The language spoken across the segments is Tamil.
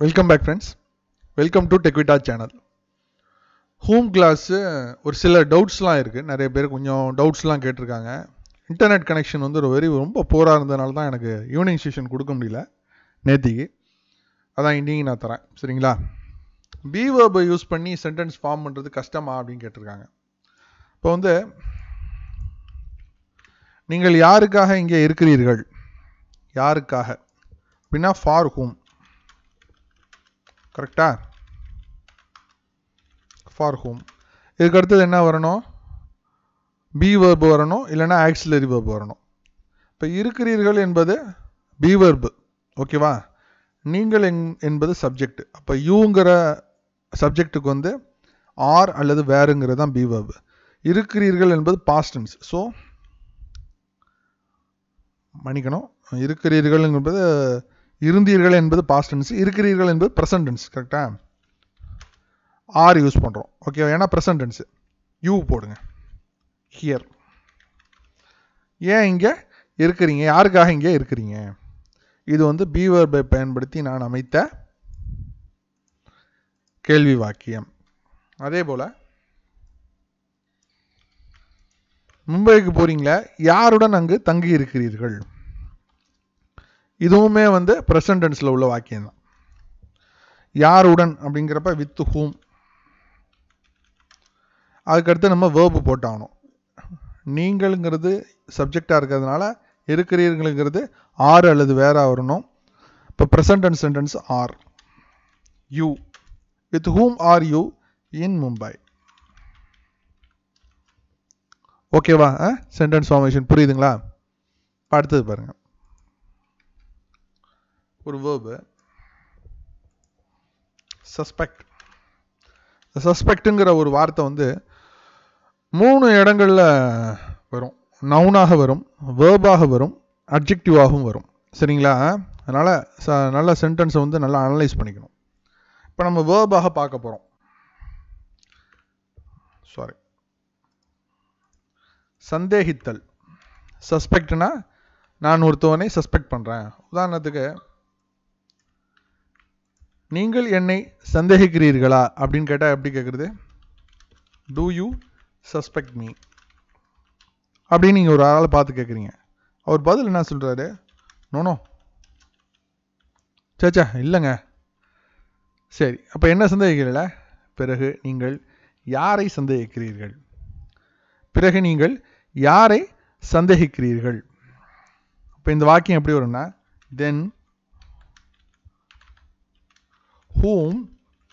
welcome back friends welcome to டெக்விட்டா சேனல் ஹோம் கிளாஸு ஒரு சில டவுட்ஸ்லாம் இருக்குது நிறைய பேர் கொஞ்சம் டவுட்ஸ்லாம் கேட்டிருக்காங்க இன்டர்நெட் கனெக்ஷன் வந்து ஒரு வெரி ரொம்ப போராக இருந்ததுனால தான் எனக்கு ஈவினிங் செஷன் கொடுக்க முடியல நேத்திக்கு அதான் இன்னைக்கு நான் தரேன் சரிங்களா பி யூஸ் பண்ணி சென்டென்ஸ் ஃபார்ம் பண்ணுறது கஷ்டமா அப்படின்னு கேட்டிருக்காங்க இப்போ வந்து நீங்கள் யாருக்காக இங்கே இருக்கிறீர்கள் யாருக்காக அப்படின்னா ஃபார் ஹோம் கரெக்டா ஃபார் ஹூம் இதுக்கு அடுத்தது என்ன வரணும் பி வர்பு வரணும் இல்லைனா ஆக்சிலரி வர்பு வரணும் இப்போ இருக்கிறீர்கள் என்பது பி வர்பு ஓகேவா நீங்கள் எங் என்பது சப்ஜெக்ட் அப்போ யூங்கிற சப்ஜெக்டுக்கு வந்து ஆர் அல்லது வேறுங்கிறது தான் பி வர்பு இருக்கிறீர்கள் என்பது பாஸ்டன்ஸ் ஸோ மன்னிக்கணும் இருக்கிறீர்கள் என்பது இருந்தீர்கள் என்பது பாஸ்ட் டென்ஸ் இருக்கிறீர்கள் என்பது ப்ரெசன்ட் கரெக்டா ஆர் யூஸ் பண்ணுறோம் ஓகே ஏன்னா ப்ரெசன்ட் யூ போடுங்க ஹியர் ஏன் இங்கே இருக்கிறீங்க யாருக்காக இங்கே இருக்கிறீங்க இது வந்து பீவர் பை பயன்படுத்தி நான் அமைத்த கேள்வி வாக்கியம் அதே போல் மும்பைக்கு போகிறீங்களா யாருடன் அங்கு தங்கி இருக்கிறீர்கள் இதுவுமே வந்து ப்ரெசன்டென்ஸில் உள்ள வாக்கியம் தான் யாருடன் அப்படிங்கிறப்ப வித் ஹூம் அதுக்கடுத்து நம்ம வேர்பு போட்டாகணும் நீங்கள்ங்கிறது சப்ஜெக்டாக இருக்கிறதுனால இருக்கிறீர்களுங்கிறது ஆறு அல்லது வேற வரணும் இப்போ present sentence are you with whom are you in Mumbai ஓகேவா சென்டென்ஸ் ஃபார்மேஷன் புரியுதுங்களா அடுத்தது பாருங்கள் ஒரு வேர்பு சஸ்பெக்ட் சஸ்பெக்ட்டுங்கிற ஒரு வார்த்தை வந்து மூணு இடங்களில் வரும் நவுனாக வரும் வேர்பாக வரும் அப்ஜெக்டிவாகவும் வரும் சரிங்களா அதனால் ச நல்ல சென்டென்ஸை வந்து நல்லா அனலைஸ் பண்ணிக்கணும் இப்போ நம்ம வேர்பாக பார்க்க போகிறோம் சாரி சந்தேகித்தல் சஸ்பெக்ட்னா நான் ஒருத்தவனை சஸ்பெக்ட் பண்ணுறேன் உதாரணத்துக்கு நீங்கள் என்னை சந்தேகிக்கிறீர்களா அப்படின்னு கேட்டால் எப்படி கேட்குறது டூ யூ சஸ்பெக்ட் மீ அப்படின்னு நீங்கள் ஒரு ஆளை பார்த்து கேட்குறீங்க அவர் பதில் என்ன சொல்கிறாரு நோனோ சேச்சா இல்லைங்க சரி அப்போ என்ன சந்தேகிக்கல பிறகு நீங்கள் யாரை சந்தேகிக்கிறீர்கள் பிறகு நீங்கள் யாரை சந்தேகிக்கிறீர்கள் இப்போ இந்த வாக்கியம் எப்படி வரும்னா then whom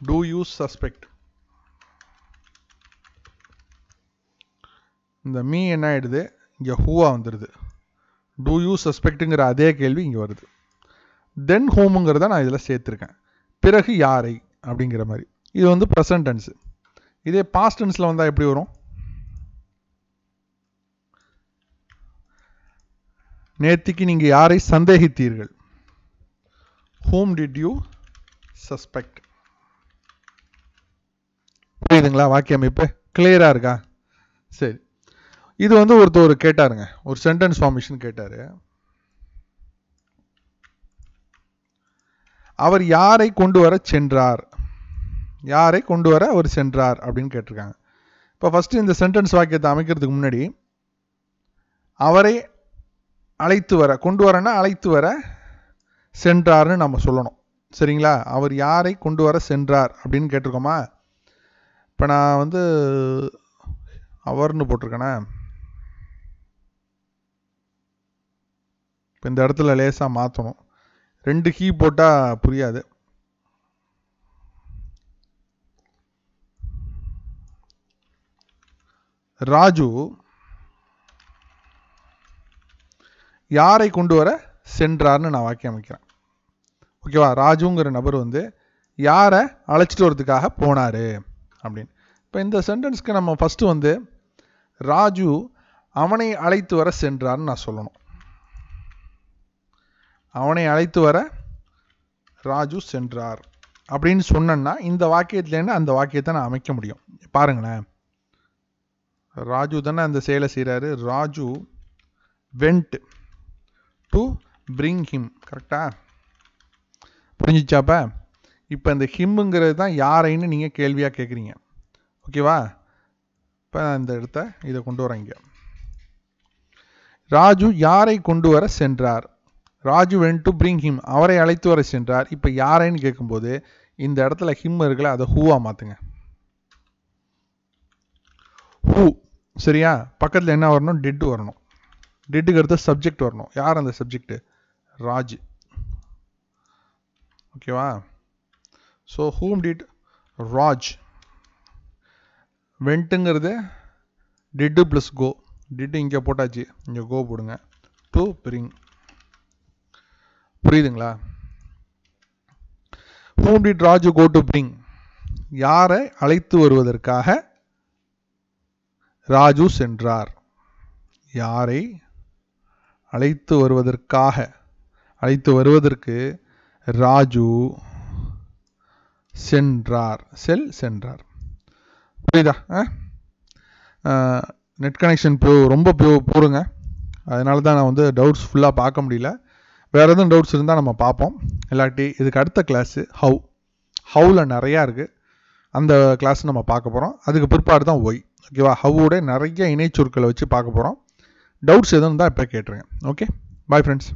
do you suspect இந்த மீ என்ன இங்க இங்கே ஹூவா வந்துருது டூ யூ சஸ்பெக்ட்ங்கிற அதே கேள்வி இங்க வருது தென் ஹோமுங்கிறத நான் இதில் சேர்த்துருக்கேன் பிறகு யாரை அப்படிங்கிற மாதிரி இது வந்து ப்ரெசன்ட் டென்ஸு இதே பாஸ்ட் டென்ஸில் வந்தால் எப்படி வரும் நேத்திக்கு நீங்கள் யாரை சந்தேகித்தீர்கள் ஹோம் டிட் யூ சஸ்பெக்ட் புரியுதுங்களா வாக்கிய அமைப்பு கிளியரா இருக்கா சரி இது வந்து ஒருத்தர் கேட்டாருங்க ஒரு சென்டென்ஸ் ஃபார்மேஷன் கேட்டார் அவர் யாரை கொண்டு வர சென்றார் யாரை கொண்டு வர அவர் சென்றார் அப்படின்னு கேட்டிருக்காங்க இப்போ ஃபஸ்ட்டு இந்த சென்டென்ஸ் வாக்கியத்தை அமைக்கிறதுக்கு முன்னாடி அவரை அழைத்து வர கொண்டு வரேன்னா அழைத்து வர சென்றார்னு நம்ம சொல்லணும் சரிங்களா அவர் யாரை கொண்டு வர சென்றார் அப்படின்னு கேட்டிருக்கோமா இப்போ நான் வந்து அவர்னு போட்டிருக்கேனே இப்போ இந்த இடத்துல லேசாக மாற்றணும் ரெண்டு கீ போட்டால் புரியாது ராஜு யாரை கொண்டு வர சென்றார்னு நான் வாக்கியம் அமைக்கிறேன் ஓகேவா ராஜுங்கிற நபர் வந்து யாரை அழைச்சிட்டு வரதுக்காக போனார் அப்படின்னு இப்போ இந்த சென்டென்ஸ்க்கு நம்ம ஃபஸ்ட்டு வந்து ராஜு அவனை அழைத்து வர சென்றார்னு நான் சொல்லணும் அவனை அழைத்து வர ராஜு சென்றார் அப்படின்னு சொன்னேன்னா இந்த வாக்கியத்துலேருந்து அந்த வாக்கியத்தை நான் அமைக்க முடியும் பாருங்களேன் ராஜு தானே அந்த செயலை செய்கிறாரு Raju went to bring him கரெக்டாக புரிஞ்சிச்சாப்ப இப்போ இந்த ஹிம்முங்கிறது தான் யாரைன்னு நீங்கள் கேள்வியாக கேட்குறீங்க ஓகேவா இப்போ இந்த இடத்த இதை கொண்டு வரேன் இங்கே ராஜு யாரை கொண்டு வர சென்றார் Raju went to bring him அவரை அழைத்து வர சென்றார் இப்போ யாரைன்னு கேட்கும்போது இந்த இடத்துல ஹிம் இருக்குல்ல அதை ஹூவா மாற்றுங்க ஹூ சரியா பக்கத்தில் என்ன வரணும் டெட்டு வரணும் டெட்டுக்கு அடுத்த சப்ஜெக்ட் வரணும் யார் அந்த சப்ஜெக்ட் ராஜு ஓகேவா ஸோ ஹூம் டிட் ராஜ் வெண்ட்டுங்கிறது டிட்டு ப்ளஸ் கோ டிட்டு இங்கே போட்டாச்சு இங்கே கோ போடுங்க டு பிரிங் புரியுதுங்களா whom did Raj go to bring யாரை அழைத்து வருவதற்காக ராஜு சென்றார் யாரை அழைத்து வருவதற்காக அழைத்து வருவதற்கு ராஜு சென்றார் செல் சென்றார் புரியுதா நெட் கனெக்ஷன் போ ரொம்ப போ போருங்க அதனால தான் நான் வந்து டவுட்ஸ் ஃபுல்லாக பார்க்க முடியல வேறு எதுவும் டவுட்ஸ் இருந்தால் நம்ம பார்ப்போம் இல்லாட்டி இதுக்கு அடுத்த கிளாஸு ஹவு ஹவுல நிறையா இருக்குது அந்த கிளாஸ் நம்ம பார்க்க போகிறோம் அதுக்கு பிற்பாடு தான் ஒய் ஓகேவா ஹவுட நிறைய இணைச்சொற்களை வச்சு பார்க்க போகிறோம் டவுட்ஸ் எதுவும் இருந்தால் இப்போ கேட்டுருங்க ஓகே பாய் ஃப்ரெண்ட்ஸ்